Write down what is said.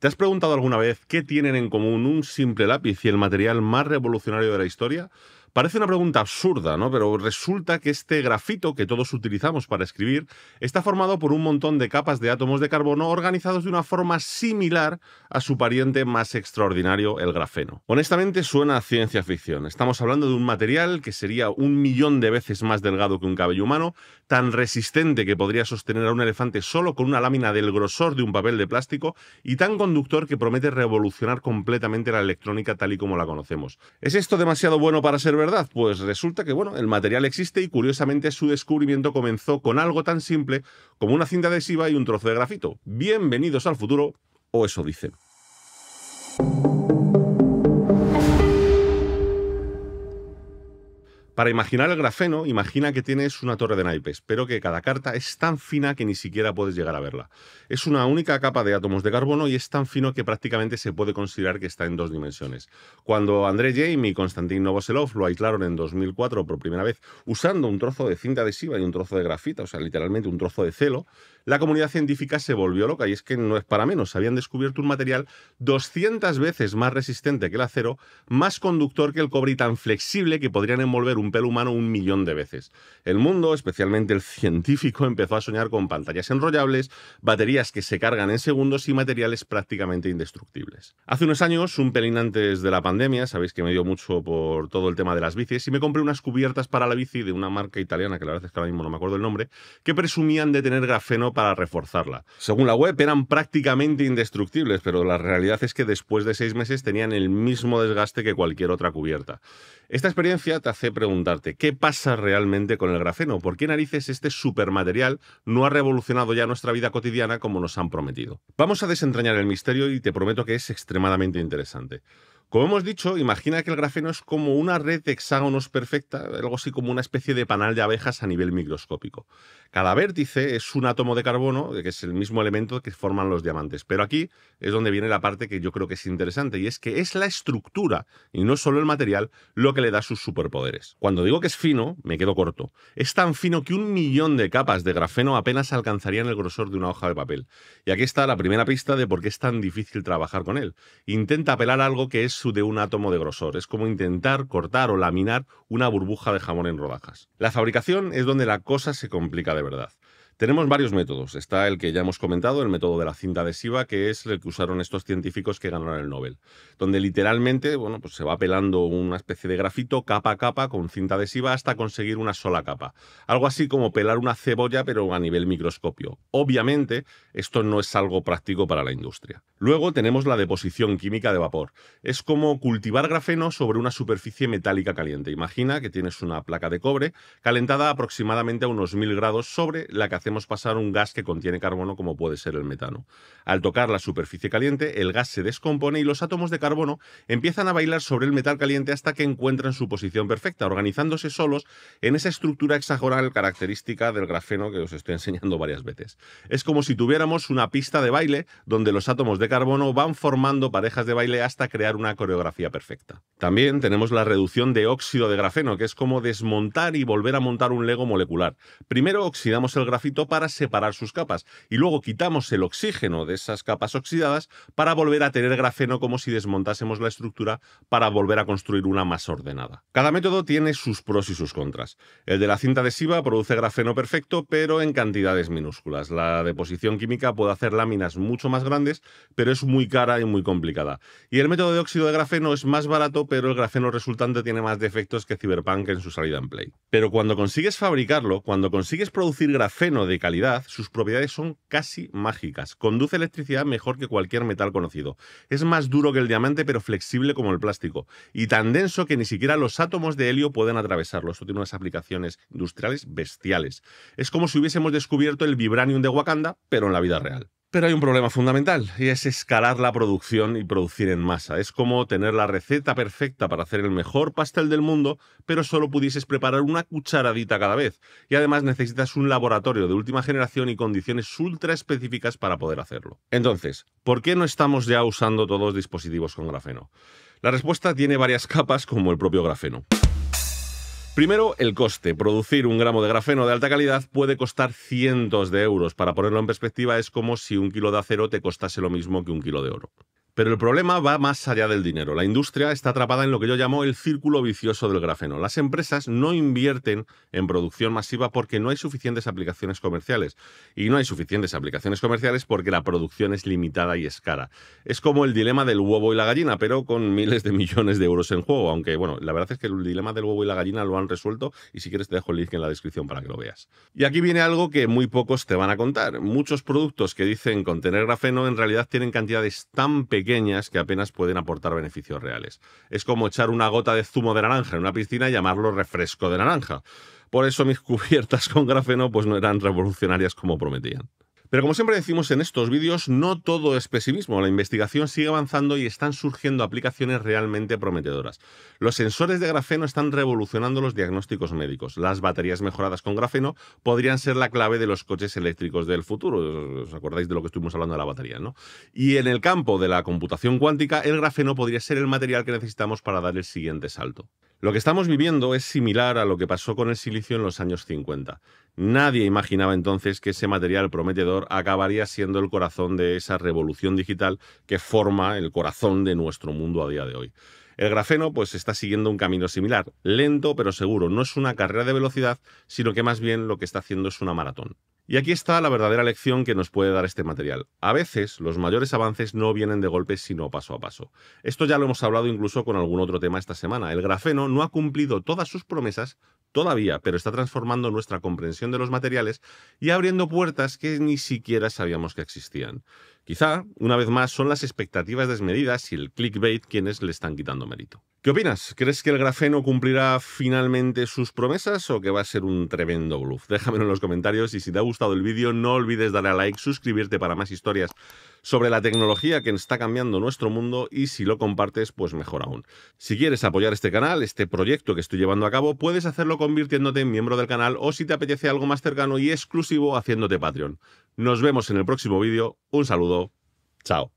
¿Te has preguntado alguna vez qué tienen en común un simple lápiz y el material más revolucionario de la historia? Parece una pregunta absurda, ¿no? Pero resulta que este grafito que todos utilizamos para escribir está formado por un montón de capas de átomos de carbono organizados de una forma similar a su pariente más extraordinario, el grafeno. Honestamente suena a ciencia ficción. Estamos hablando de un material que sería un millón de veces más delgado que un cabello humano, tan resistente que podría sostener a un elefante solo con una lámina del grosor de un papel de plástico y tan conductor que promete revolucionar completamente la electrónica tal y como la conocemos. ¿Es esto demasiado bueno para ser verdad? Pues resulta que, bueno, el material existe y curiosamente su descubrimiento comenzó con algo tan simple como una cinta adhesiva y un trozo de grafito. Bienvenidos al futuro, o eso dicen. Para imaginar el grafeno, imagina que tienes una torre de naipes, pero que cada carta es tan fina que ni siquiera puedes llegar a verla. Es una única capa de átomos de carbono y es tan fino que prácticamente se puede considerar que está en dos dimensiones. Cuando André Jamie y Konstantin Novoselov lo aislaron en 2004 por primera vez usando un trozo de cinta adhesiva y un trozo de grafita, o sea, literalmente un trozo de celo, la comunidad científica se volvió loca y es que no es para menos. Habían descubierto un material 200 veces más resistente que el acero, más conductor que el cobre y tan flexible que podrían envolver un pelo humano un millón de veces. El mundo, especialmente el científico, empezó a soñar con pantallas enrollables, baterías que se cargan en segundos y materiales prácticamente indestructibles. Hace unos años, un pelín antes de la pandemia, sabéis que me dio mucho por todo el tema de las bicis y me compré unas cubiertas para la bici de una marca italiana, que la verdad es que ahora mismo no me acuerdo el nombre, que presumían de tener grafeno para reforzarla. Según la web, eran prácticamente indestructibles, pero la realidad es que después de seis meses tenían el mismo desgaste que cualquier otra cubierta. Esta experiencia te hace preguntarte, ¿qué pasa realmente con el grafeno? ¿Por qué narices este supermaterial no ha revolucionado ya nuestra vida cotidiana como nos han prometido? Vamos a desentrañar el misterio y te prometo que es extremadamente interesante. Como hemos dicho, imagina que el grafeno es como una red de hexágonos perfecta, algo así como una especie de panal de abejas a nivel microscópico. Cada vértice es un átomo de carbono, que es el mismo elemento que forman los diamantes. Pero aquí es donde viene la parte que yo creo que es interesante, y es que es la estructura, y no solo el material, lo que le da sus superpoderes. Cuando digo que es fino, me quedo corto. Es tan fino que un millón de capas de grafeno apenas alcanzarían el grosor de una hoja de papel. Y aquí está la primera pista de por qué es tan difícil trabajar con él. Intenta pelar algo que es de un átomo de grosor. Es como intentar cortar o laminar una burbuja de jamón en rodajas. La fabricación es donde la cosa se complica de verdad. Tenemos varios métodos. Está el que ya hemos comentado, el método de la cinta adhesiva, que es el que usaron estos científicos que ganaron el Nobel, donde literalmente bueno, pues se va pelando una especie de grafito capa a capa con cinta adhesiva hasta conseguir una sola capa. Algo así como pelar una cebolla pero a nivel microscopio. Obviamente esto no es algo práctico para la industria. Luego tenemos la deposición química de vapor. Es como cultivar grafeno sobre una superficie metálica caliente. Imagina que tienes una placa de cobre calentada aproximadamente a unos 1000 grados sobre la que pasar un gas que contiene carbono como puede ser el metano. Al tocar la superficie caliente, el gas se descompone y los átomos de carbono empiezan a bailar sobre el metal caliente hasta que encuentran su posición perfecta, organizándose solos en esa estructura hexagonal característica del grafeno que os estoy enseñando varias veces. Es como si tuviéramos una pista de baile donde los átomos de carbono van formando parejas de baile hasta crear una coreografía perfecta. También tenemos la reducción de óxido de grafeno, que es como desmontar y volver a montar un lego molecular. Primero oxidamos el grafito para separar sus capas y luego quitamos el oxígeno de esas capas oxidadas para volver a tener grafeno como si desmontásemos la estructura para volver a construir una más ordenada. Cada método tiene sus pros y sus contras. El de la cinta adhesiva produce grafeno perfecto pero en cantidades minúsculas. La deposición química puede hacer láminas mucho más grandes pero es muy cara y muy complicada. Y el método de óxido de grafeno es más barato pero el grafeno resultante tiene más defectos que Cyberpunk en su salida en Play. Pero cuando consigues fabricarlo, cuando consigues producir grafeno de calidad, sus propiedades son casi mágicas. Conduce electricidad mejor que cualquier metal conocido. Es más duro que el diamante, pero flexible como el plástico. Y tan denso que ni siquiera los átomos de helio pueden atravesarlo. Esto tiene unas aplicaciones industriales bestiales. Es como si hubiésemos descubierto el vibranium de Wakanda, pero en la vida real. Pero hay un problema fundamental y es escalar la producción y producir en masa. Es como tener la receta perfecta para hacer el mejor pastel del mundo, pero solo pudieses preparar una cucharadita cada vez. Y además necesitas un laboratorio de última generación y condiciones ultra específicas para poder hacerlo. Entonces, ¿por qué no estamos ya usando todos dispositivos con grafeno? La respuesta tiene varias capas como el propio grafeno. Primero, el coste. Producir un gramo de grafeno de alta calidad puede costar cientos de euros. Para ponerlo en perspectiva, es como si un kilo de acero te costase lo mismo que un kilo de oro. Pero el problema va más allá del dinero. La industria está atrapada en lo que yo llamo el círculo vicioso del grafeno. Las empresas no invierten en producción masiva porque no hay suficientes aplicaciones comerciales. Y no hay suficientes aplicaciones comerciales porque la producción es limitada y es cara. Es como el dilema del huevo y la gallina, pero con miles de millones de euros en juego. Aunque, bueno, la verdad es que el dilema del huevo y la gallina lo han resuelto y si quieres te dejo el link en la descripción para que lo veas. Y aquí viene algo que muy pocos te van a contar. Muchos productos que dicen contener grafeno en realidad tienen cantidades tan pequeñas que apenas pueden aportar beneficios reales. Es como echar una gota de zumo de naranja en una piscina y llamarlo refresco de naranja. Por eso mis cubiertas con grafeno pues no eran revolucionarias como prometían. Pero como siempre decimos en estos vídeos, no todo es pesimismo. La investigación sigue avanzando y están surgiendo aplicaciones realmente prometedoras. Los sensores de grafeno están revolucionando los diagnósticos médicos. Las baterías mejoradas con grafeno podrían ser la clave de los coches eléctricos del futuro. ¿Os acordáis de lo que estuvimos hablando de la batería, no? Y en el campo de la computación cuántica, el grafeno podría ser el material que necesitamos para dar el siguiente salto. Lo que estamos viviendo es similar a lo que pasó con el silicio en los años 50. Nadie imaginaba entonces que ese material prometedor acabaría siendo el corazón de esa revolución digital que forma el corazón de nuestro mundo a día de hoy. El grafeno pues está siguiendo un camino similar, lento pero seguro, no es una carrera de velocidad, sino que más bien lo que está haciendo es una maratón. Y aquí está la verdadera lección que nos puede dar este material. A veces los mayores avances no vienen de golpes sino paso a paso. Esto ya lo hemos hablado incluso con algún otro tema esta semana. El grafeno no ha cumplido todas sus promesas todavía, pero está transformando nuestra comprensión de los materiales y abriendo puertas que ni siquiera sabíamos que existían. Quizá, una vez más, son las expectativas desmedidas y el clickbait quienes le están quitando mérito. ¿Qué opinas? ¿Crees que el grafeno cumplirá finalmente sus promesas o que va a ser un tremendo bluff? Déjamelo en los comentarios y si te ha gustado el vídeo no olvides darle a like, suscribirte para más historias sobre la tecnología que está cambiando nuestro mundo y si lo compartes pues mejor aún. Si quieres apoyar este canal, este proyecto que estoy llevando a cabo, puedes hacerlo convirtiéndote en miembro del canal o si te apetece algo más cercano y exclusivo haciéndote Patreon. Nos vemos en el próximo vídeo. Un saludo. Chao.